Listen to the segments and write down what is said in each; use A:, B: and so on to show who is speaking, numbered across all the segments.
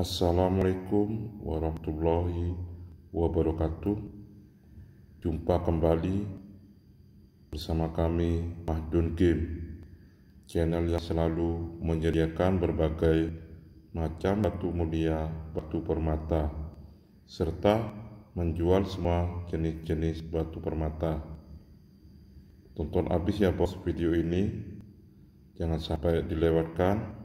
A: Assalamualaikum warahmatullahi wabarakatuh. Jumpa kembali bersama kami Mahdun Game, channel yang selalu menyediakan berbagai macam batu mulia, batu permata, serta menjual semua jenis-jenis batu permata. Tonton habis ya bos video ini, jangan sampai dilewatkan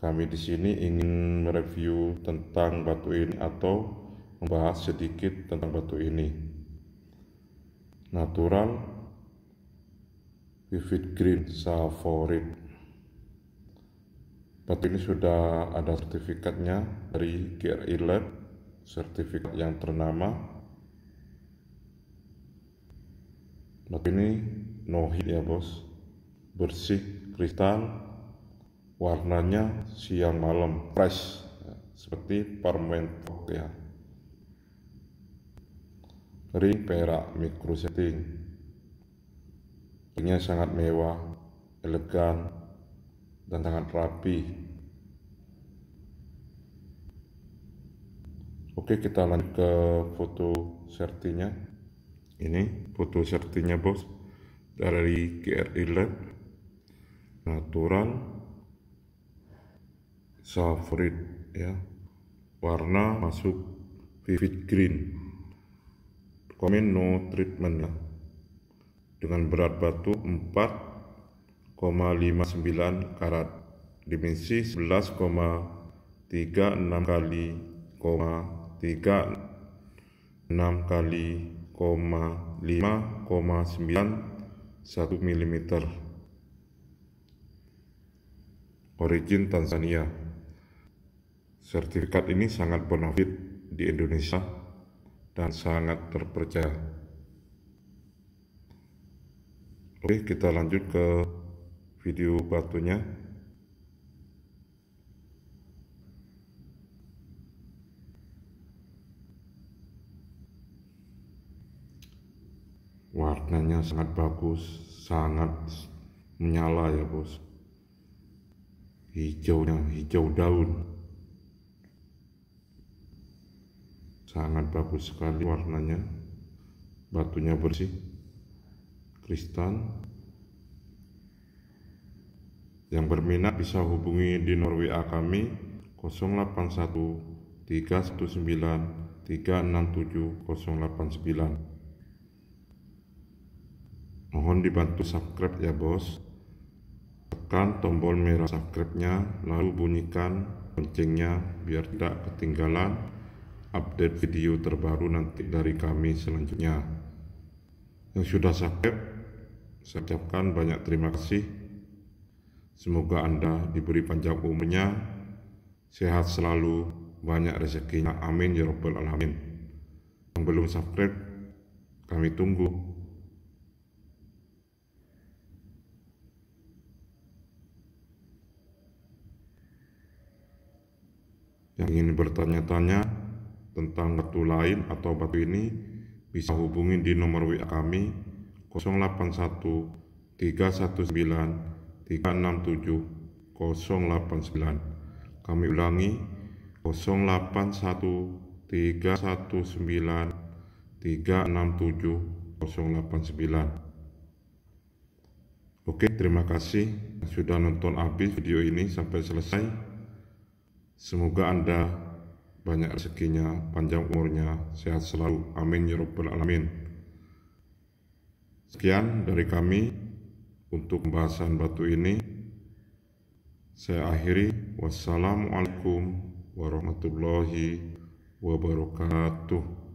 A: kami di sini ingin mereview tentang batu ini atau membahas sedikit tentang batu ini. Natural Vivid Green Sulfurit. Batu ini sudah ada sertifikatnya dari GRI Lab, sertifikat yang ternama. Batu ini no heat ya bos, bersih kristal warnanya siang malam fresh ya, seperti permen ya ring perak micro setting ringnya sangat mewah elegan dan sangat rapi oke kita lanjut ke foto sertinya ini foto sertinya bos dari GRI Lab natural safrit ya warna masuk vivid green komen no treatment ya dengan berat batu 4,59 karat dimensi 11,36 kali 36 kali 5,9 1 mm origin Tanzania Sertifikat ini sangat bonafit di Indonesia dan sangat terpercaya. Oke, kita lanjut ke video batunya. warnanya sangat bagus sangat menyala ya bos hijaunya hijau daun sangat bagus sekali warnanya batunya bersih kristal yang berminat bisa hubungi di Norwea kami 081 mohon dibantu subscribe ya bos tekan tombol merah subscribe-nya lalu bunyikan loncengnya biar tidak ketinggalan update video terbaru nanti dari kami selanjutnya. Yang sudah subscribe, saya ucapkan banyak terima kasih. Semoga Anda diberi panjang umurnya, sehat selalu, banyak rezekinya. Amin ya rabbal alamin. Yang belum subscribe, kami tunggu. Yang ingin bertanya-tanya, tentang batu lain atau batu ini bisa hubungi di nomor WA kami 081 319 367 089. Kami ulangi 081 319 367 089. Oke, terima kasih sudah nonton habis video ini sampai selesai. Semoga Anda banyak rezekinya, panjang umurnya, sehat selalu. Amin ya rabbal alamin. Sekian dari kami untuk pembahasan batu ini. Saya akhiri. Wassalamualaikum warahmatullahi wabarakatuh.